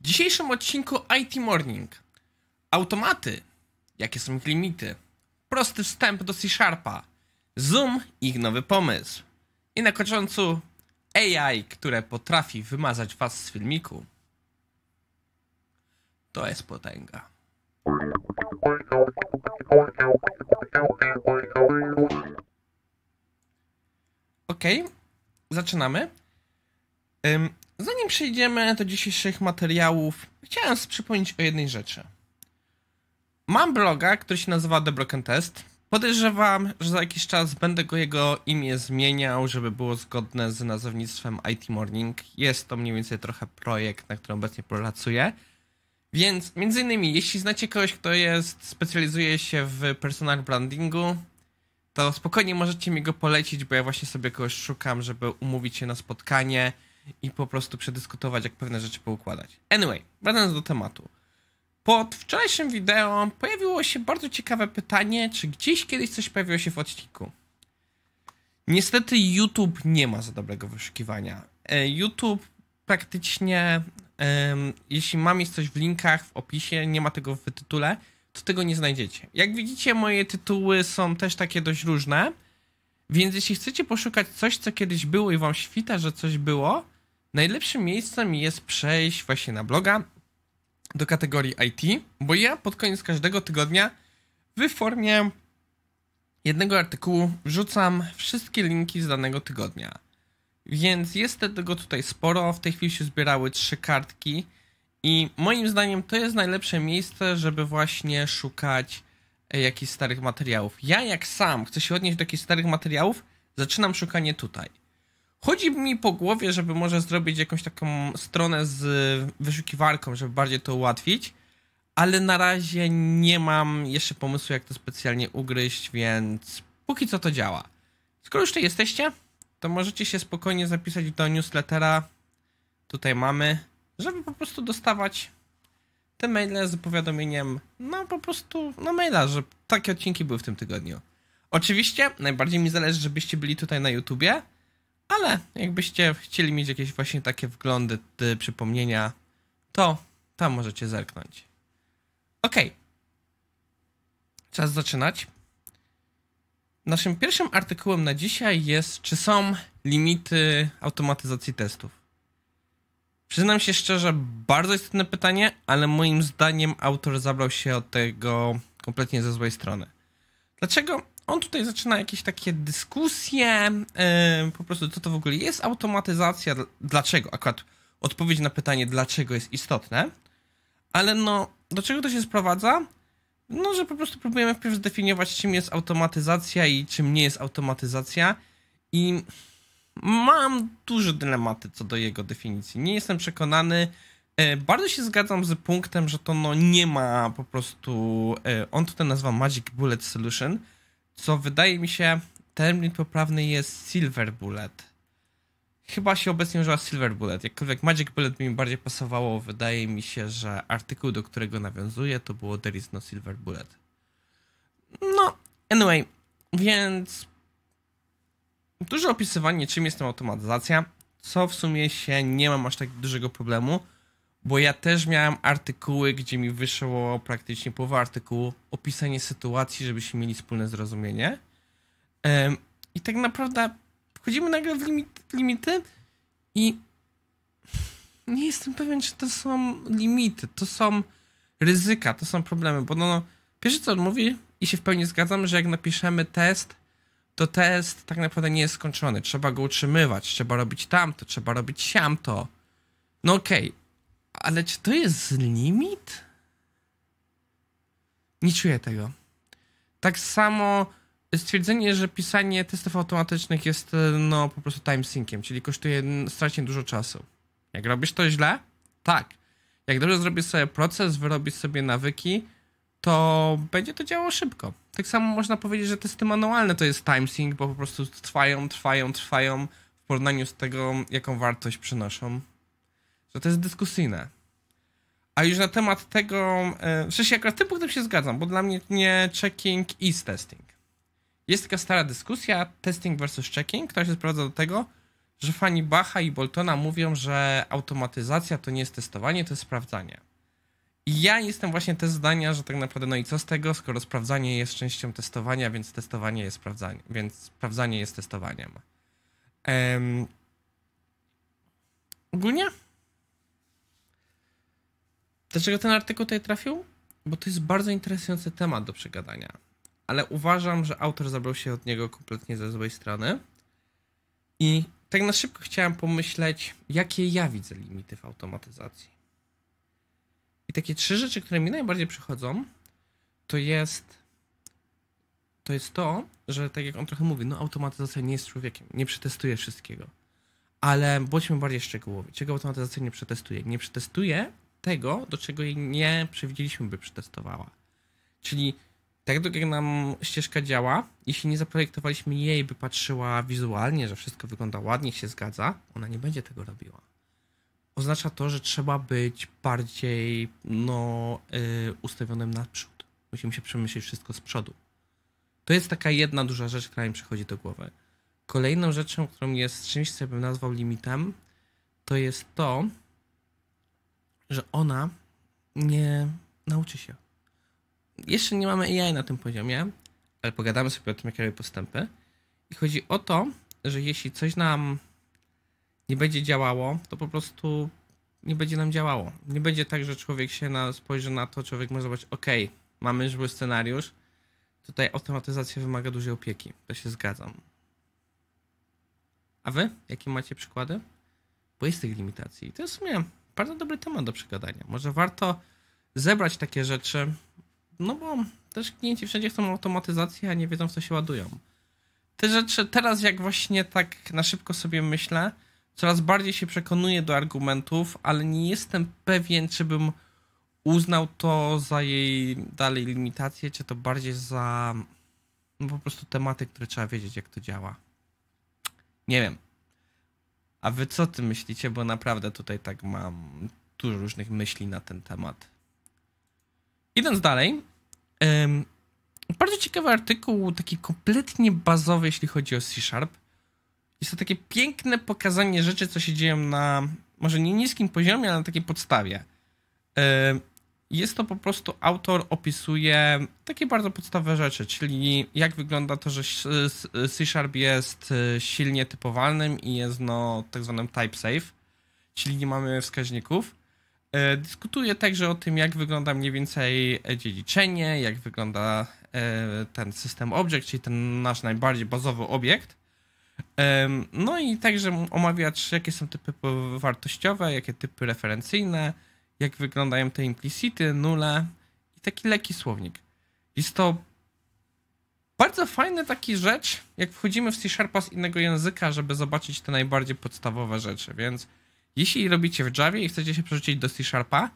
W dzisiejszym odcinku IT Morning. Automaty. Jakie są ich limity? Prosty wstęp do C Sharpa. Zoom i ich nowy pomysł. I na końcu AI, które potrafi wymazać was z filmiku. To jest potęga. Ok, zaczynamy. Zanim przejdziemy do dzisiejszych materiałów, chciałem przypomnieć o jednej rzeczy. Mam bloga, który się nazywa The Broken Test. Podejrzewam, że za jakiś czas będę go jego imię zmieniał, żeby było zgodne z nazewnictwem IT Morning. Jest to mniej więcej trochę projekt, na którym obecnie pracuję. Więc między innymi, jeśli znacie kogoś, kto jest, specjalizuje się w personal brandingu, to spokojnie możecie mi go polecić, bo ja właśnie sobie kogoś szukam, żeby umówić się na spotkanie i po prostu przedyskutować, jak pewne rzeczy poukładać. Anyway, wracając do tematu. Pod wczorajszym wideo pojawiło się bardzo ciekawe pytanie, czy gdzieś kiedyś coś pojawiło się w odcinku. Niestety YouTube nie ma za dobrego wyszukiwania. E, YouTube praktycznie, um, jeśli ma mieć coś w linkach, w opisie, nie ma tego w tytule, to tego nie znajdziecie. Jak widzicie, moje tytuły są też takie dość różne, więc jeśli chcecie poszukać coś, co kiedyś było i wam świta, że coś było, najlepszym miejscem jest przejść właśnie na bloga do kategorii IT, bo ja pod koniec każdego tygodnia w formie jednego artykułu wrzucam wszystkie linki z danego tygodnia. Więc jest tego tutaj sporo. W tej chwili się zbierały trzy kartki. I moim zdaniem to jest najlepsze miejsce, żeby właśnie szukać e, jakichś starych materiałów. Ja jak sam chcę się odnieść do jakichś starych materiałów, zaczynam szukanie tutaj. Chodzi mi po głowie, żeby może zrobić jakąś taką stronę z wyszukiwarką, żeby bardziej to ułatwić, ale na razie nie mam jeszcze pomysłu, jak to specjalnie ugryźć, więc póki co to działa. Skoro już tu jesteście, to możecie się spokojnie zapisać do newslettera. Tutaj mamy, żeby po prostu dostawać te maile z powiadomieniem, no po prostu na maila, że takie odcinki były w tym tygodniu. Oczywiście najbardziej mi zależy, żebyście byli tutaj na YouTubie, ale jakbyście chcieli mieć jakieś właśnie takie wglądy, ty, przypomnienia, to tam możecie zerknąć. Ok. Czas zaczynać. Naszym pierwszym artykułem na dzisiaj jest, czy są limity automatyzacji testów. Przyznam się szczerze, bardzo istotne pytanie, ale moim zdaniem autor zabrał się od tego kompletnie ze złej strony. Dlaczego? on tutaj zaczyna jakieś takie dyskusje, yy, po prostu co to w ogóle jest automatyzacja, dlaczego, akurat odpowiedź na pytanie, dlaczego jest istotne, ale no, do czego to się sprowadza? No, że po prostu próbujemy wpierw zdefiniować, czym jest automatyzacja i czym nie jest automatyzacja i mam duże dylematy co do jego definicji. Nie jestem przekonany, e, bardzo się zgadzam z punktem, że to no nie ma po prostu, e, on tutaj nazywa Magic Bullet Solution, co wydaje mi się, termin poprawny jest Silver Bullet. Chyba się obecnie używa Silver Bullet. Jakkolwiek Magic Bullet mi bardziej pasowało, wydaje mi się, że artykuł, do którego nawiązuje, to było There is no Silver Bullet. No, anyway, więc duże opisywanie, czym jest ta automatyzacja, co w sumie się nie mam aż tak dużego problemu bo ja też miałem artykuły, gdzie mi wyszło praktycznie połowa artykułu opisanie sytuacji, żebyśmy mieli wspólne zrozumienie. I tak naprawdę wchodzimy nagle w limit, limity i nie jestem pewien, czy to są limity, to są ryzyka, to są problemy, bo no, no pierwsze co on mówi i się w pełni zgadzam, że jak napiszemy test, to test tak naprawdę nie jest skończony. Trzeba go utrzymywać, trzeba robić tamto, trzeba robić siamto. No okej, okay. Ale czy to jest limit? Nie czuję tego. Tak samo stwierdzenie, że pisanie testów automatycznych jest e, no po prostu time sinkiem, czyli kosztuje strasznie dużo czasu. Jak robisz to źle? Tak. Jak dobrze zrobisz sobie proces, wyrobisz sobie nawyki, to będzie to działało szybko. Tak samo można powiedzieć, że testy manualne to jest time sink, bo po prostu trwają, trwają, trwają w porównaniu z tego, jaką wartość przynoszą to no to jest dyskusyjne. A już na temat tego, e, w sensie akurat tym punktem się zgadzam, bo dla mnie nie checking jest testing. Jest taka stara dyskusja, testing versus checking, która się sprowadza do tego, że fani Bacha i Boltona mówią, że automatyzacja to nie jest testowanie, to jest sprawdzanie. I ja jestem właśnie te zdania, że tak naprawdę no i co z tego, skoro sprawdzanie jest częścią testowania, więc testowanie jest sprawdzaniem, więc sprawdzanie jest testowaniem. Um, ogólnie Dlaczego ten artykuł tutaj trafił? Bo to jest bardzo interesujący temat do przegadania. Ale uważam, że autor zabrał się od niego kompletnie ze złej strony. I tak na szybko chciałem pomyśleć, jakie ja widzę limity w automatyzacji. I takie trzy rzeczy, które mi najbardziej przychodzą, to jest to jest to, że tak jak on trochę mówi, no automatyzacja nie jest człowiekiem, nie przetestuje wszystkiego. Ale bądźmy bardziej szczegółowi. Czego automatyzacja nie przetestuje? Nie przetestuje tego, do czego jej nie przewidzieliśmy, by przetestowała. Czyli tak jak nam ścieżka działa, jeśli nie zaprojektowaliśmy jej, by patrzyła wizualnie, że wszystko wygląda ładnie, się zgadza, ona nie będzie tego robiła. Oznacza to, że trzeba być bardziej no, yy, ustawionym naprzód. Musimy się przemyśleć wszystko z przodu. To jest taka jedna duża rzecz, która mi przychodzi do głowy. Kolejną rzeczą, którą jest czymś, co bym nazwał limitem, to jest to, że ona nie nauczy się. Jeszcze nie mamy AI na tym poziomie, ale pogadamy sobie o tym, jakie robi postępy. I chodzi o to, że jeśli coś nam nie będzie działało, to po prostu nie będzie nam działało. Nie będzie tak, że człowiek się na, spojrzy na to, człowiek może zobaczyć, ok, mamy już był scenariusz, tutaj automatyzacja wymaga dużej opieki. To się zgadzam. A wy? Jakie macie przykłady? Bo jest tych limitacji. To jest w sumie bardzo dobry temat do przegadania. Może warto zebrać takie rzeczy, no bo też klienci wszędzie chcą automatyzacji, a nie wiedzą, w co się ładują. Te rzeczy teraz, jak właśnie tak na szybko sobie myślę, coraz bardziej się przekonuję do argumentów, ale nie jestem pewien, czy bym uznał to za jej dalej limitację, czy to bardziej za no po prostu tematy, które trzeba wiedzieć, jak to działa. Nie wiem. A wy co ty myślicie? Bo naprawdę tutaj tak mam dużo różnych myśli na ten temat. Idąc dalej, bardzo ciekawy artykuł, taki kompletnie bazowy, jeśli chodzi o C-Sharp. Jest to takie piękne pokazanie rzeczy, co się dzieją na może nie niskim poziomie, ale na takiej podstawie. Ym, jest to po prostu autor opisuje takie bardzo podstawowe rzeczy, czyli jak wygląda to, że C Sharp jest e, silnie typowalnym i jest no tak zwanym type safe, czyli nie mamy wskaźników. E, dyskutuje także o tym, jak wygląda mniej więcej e, dziedziczenie, jak wygląda ten system object, czyli ten nasz najbardziej bazowy obiekt. No i także omawia, jakie są typy wartościowe, jakie typy referencyjne, jak wyglądają te implicity, nule i taki lekki słownik. Jest to bardzo fajna taka rzecz, jak wchodzimy w C-Sharpa z innego języka, żeby zobaczyć te najbardziej podstawowe rzeczy, więc jeśli robicie w Java i chcecie się przerzucić do C-Sharpa,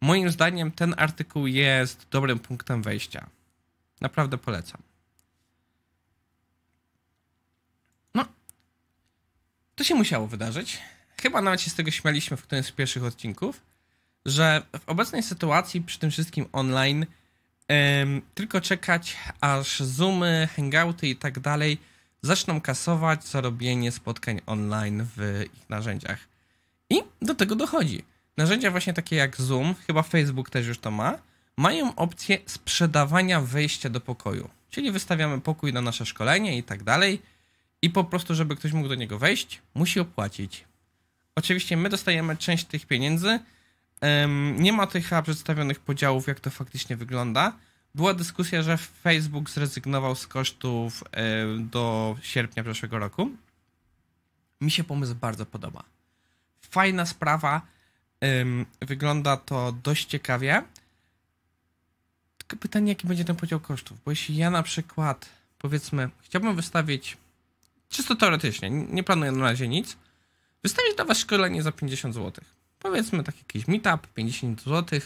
moim zdaniem ten artykuł jest dobrym punktem wejścia. Naprawdę polecam. No, to się musiało wydarzyć. Chyba nawet się z tego śmialiśmy w którymś z pierwszych odcinków że w obecnej sytuacji, przy tym wszystkim online, ym, tylko czekać, aż Zoomy, Hangouty i tak dalej zaczną kasować zarobienie spotkań online w ich narzędziach. I do tego dochodzi. Narzędzia właśnie takie jak Zoom, chyba Facebook też już to ma, mają opcję sprzedawania wejścia do pokoju. Czyli wystawiamy pokój na nasze szkolenie i tak dalej. I po prostu, żeby ktoś mógł do niego wejść, musi opłacić. Oczywiście my dostajemy część tych pieniędzy, nie ma tych chyba przedstawionych podziałów, jak to faktycznie wygląda. Była dyskusja, że Facebook zrezygnował z kosztów e, do sierpnia przyszłego roku. Mi się pomysł bardzo podoba. Fajna sprawa. Wygląda to dość ciekawie. Tylko pytanie, jaki będzie ten podział kosztów? Bo jeśli ja na przykład, powiedzmy, chciałbym wystawić, czysto teoretycznie, nie planuję na razie nic, wystawić dla Was szkolenie za 50 złotych Powiedzmy tak jakiś meetup, 50 zł,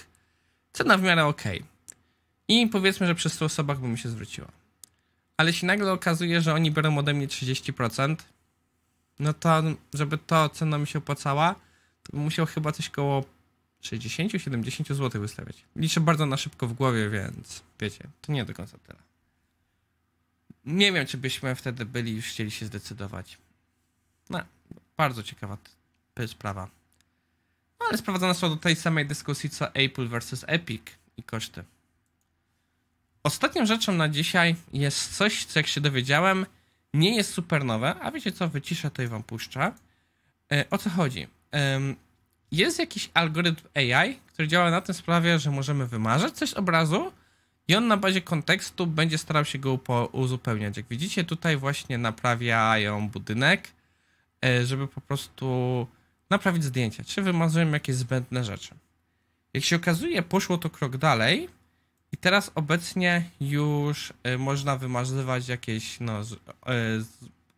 cena w miarę ok. I powiedzmy, że przy 100 osobach jakby mi się zwróciło. Ale się nagle okazuje, że oni biorą ode mnie 30%, no to żeby to cena mi się opłacała, to bym musiał chyba coś koło 60-70 zł wystawiać. Liczę bardzo na szybko w głowie, więc wiecie, to nie do końca tyle. Nie wiem, czy byśmy wtedy byli już chcieli się zdecydować. No, bardzo ciekawa sprawa. No, ale sprowadzana są do tej samej dyskusji co Apple versus Epic i koszty. Ostatnią rzeczą na dzisiaj jest coś, co jak się dowiedziałem, nie jest super nowe, a wiecie co, wyciszę to i wam puszczę. E, o co chodzi? Jest jakiś algorytm AI, który działa na tym sprawie, że możemy wymarzać coś z obrazu i on na bazie kontekstu będzie starał się go uzupełniać. Jak widzicie, tutaj właśnie naprawiają budynek, e, żeby po prostu naprawić zdjęcia, czy wymazujemy jakieś zbędne rzeczy. Jak się okazuje, poszło to krok dalej i teraz obecnie już y, można wymazywać jakieś no, z, y,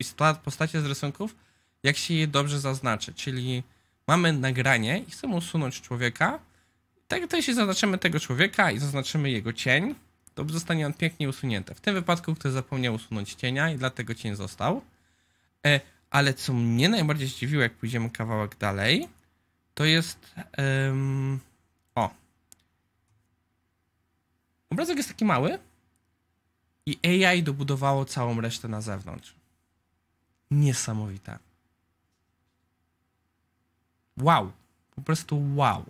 z, postacie z rysunków, jak się je dobrze zaznaczy, czyli mamy nagranie i chcemy usunąć człowieka, tak to jeśli zaznaczymy tego człowieka i zaznaczymy jego cień, to zostanie on pięknie usunięty. W tym wypadku ktoś zapomniał usunąć cienia i dlatego cień został. E, ale co mnie najbardziej zdziwiło, jak pójdziemy kawałek dalej, to jest. Um, o. Obrazek jest taki mały i AI dobudowało całą resztę na zewnątrz. Niesamowite. Wow. Po prostu wow.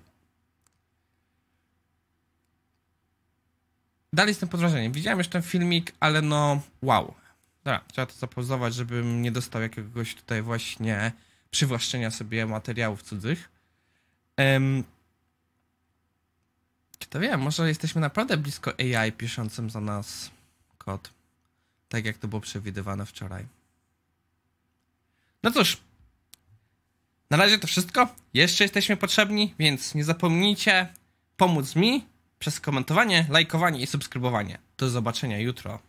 Dalej jestem pod wrażeniem. Widziałem jeszcze ten filmik, ale no wow. Dobra, trzeba to zapozować, żebym nie dostał jakiegoś tutaj właśnie przywłaszczenia sobie materiałów cudzych. Um, czy to wiem, może jesteśmy naprawdę blisko AI piszącym za nas kod. Tak jak to było przewidywane wczoraj. No cóż. Na razie to wszystko. Jeszcze jesteśmy potrzebni, więc nie zapomnijcie pomóc mi przez komentowanie, lajkowanie i subskrybowanie. Do zobaczenia jutro.